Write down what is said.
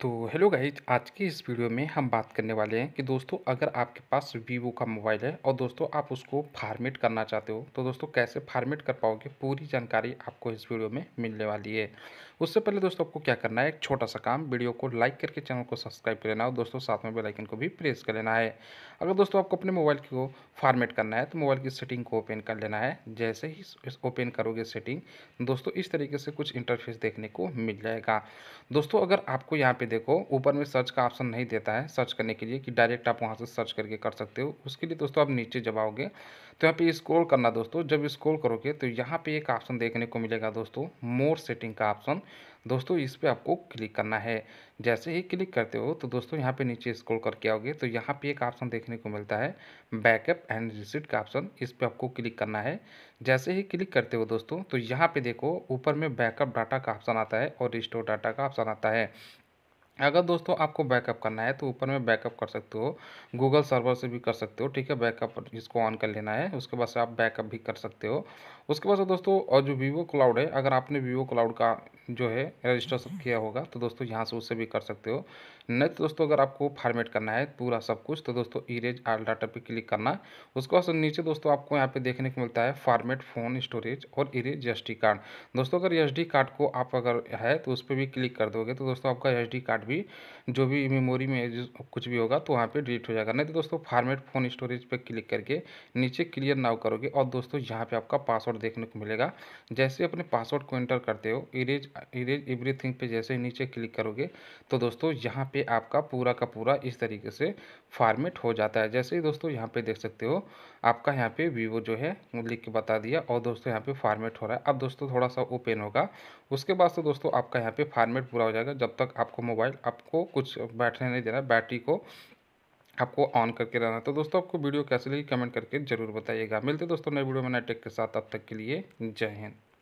तो hello guys आज की इस वीडियो में हम बात करने वाले हैं कि दोस्तों अगर आपके पास वीवो का मोबाइल है और दोस्तों आप उसको फार्मेट करना चाहते हो तो दोस्तों कैसे फार्मेट कर पाओगे पूरी जानकारी आपको इस वीडियो में मिलने वाली है उससे पहले दोस्तों आपको क्या करना है एक छोटा सा काम वीडियो को लाइक करके चैनल को सब्सक्राइब कर लेना और दोस्तों साथ में बेलाइकन को भी प्रेस कर लेना है अगर दोस्तों आपको अपने मोबाइल को फार्मेट करना है तो मोबाइल की सेटिंग को ओपन कर लेना है जैसे ही ओपन करोगे सेटिंग दोस्तों इस तरीके से कुछ इंटरफेस देखने को मिल जाएगा दोस्तों अगर आपको यहाँ पर पे देखो ऊपर में सर्च का ऑप्शन नहीं देता है सर्च करने के लिए कि डायरेक्ट आप वहाँ से सर्च करके कर सकते हो उसके लिए दोस्तों आप नीचे जब आओगे तो यहाँ पे स्क्रॉल करना दोस्तों जब स्क्रॉल करोगे तो यहाँ पे एक ऑप्शन देखने को मिलेगा दोस्तों मोर सेटिंग का ऑप्शन दोस्तों इस पर आपको क्लिक करना है जैसे ही क्लिक करते हो तो दोस्तों यहाँ पे नीचे स्क्रॉल करके आओगे तो यहाँ पे एक ऑप्शन देखने को मिलता है बैकअप एंड रिसिट का ऑप्शन इस पर आपको क्लिक करना है जैसे ही क्लिक करते हो दोस्तों तो यहाँ पे देखो ऊपर में बैकअप डाटा का ऑप्शन आता है और रिस्टोर डाटा का ऑप्शन आता है अगर दोस्तों आपको बैकअप करना है तो ऊपर में बैकअप कर सकते हो गूगल सर्वर से भी कर सकते हो ठीक है बैकअप इसको ऑन कर लेना है उसके बाद से आप बैकअप भी कर सकते हो उसके बाद से दोस्तों और जो वीवो क्लाउड है अगर आपने वीवो क्लाउड का जो है रजिस्टर किया होगा तो दोस्तों यहाँ से उससे भी कर सकते हो नहीं तो दोस्तों अगर आपको फॉर्मेट करना है पूरा सब कुछ तो दोस्तों ईरेज आल डाटा पे क्लिक करना है उसके बाद नीचे दोस्तों आपको यहाँ पे देखने को मिलता है फॉर्मेट फ़ोन स्टोरेज और इरेज एस कार्ड दोस्तों अगर एस कार्ड को आप अगर है तो उस पर भी क्लिक कर दोगे तो दोस्तों आपका एस कार्ड भी जो भी मेमोरी में कुछ भी होगा तो वहाँ पे डिलीट हो जाएगा नहीं तो दोस्तों फॉर्मेट फ़ोन स्टोरेज पे क्लिक करके नीचे क्लियर नाउ करोगे और दोस्तों यहाँ पे आपका पासवर्ड देखने को मिलेगा जैसे अपने पासवर्ड को एंटर करते हो इरेज इरेज एवरीथिंग पे जैसे नीचे क्लिक करोगे तो दोस्तों यहाँ पर आपका पूरा का पूरा इस तरीके से फॉर्मेट हो जाता है जैसे ही दोस्तों यहाँ पर देख सकते हो आपका यहाँ पर वीवो जो है लिख के बता दिया और दोस्तों यहाँ पर फॉर्मेट हो रहा है अब दोस्तों थोड़ा सा ओपन होगा उसके बाद तो दोस्तों आपका यहाँ पर फॉर्मेट पूरा हो जाएगा जब तक आपको मोबाइल आपको कुछ बैठने नहीं देना बैटरी को आपको ऑन करके रहना तो दोस्तों आपको वीडियो कैसी लगी कमेंट करके ज़रूर बताइएगा मिलते दोस्तों नए वीडियो में नए टेक के साथ अब तक के लिए जय हिंद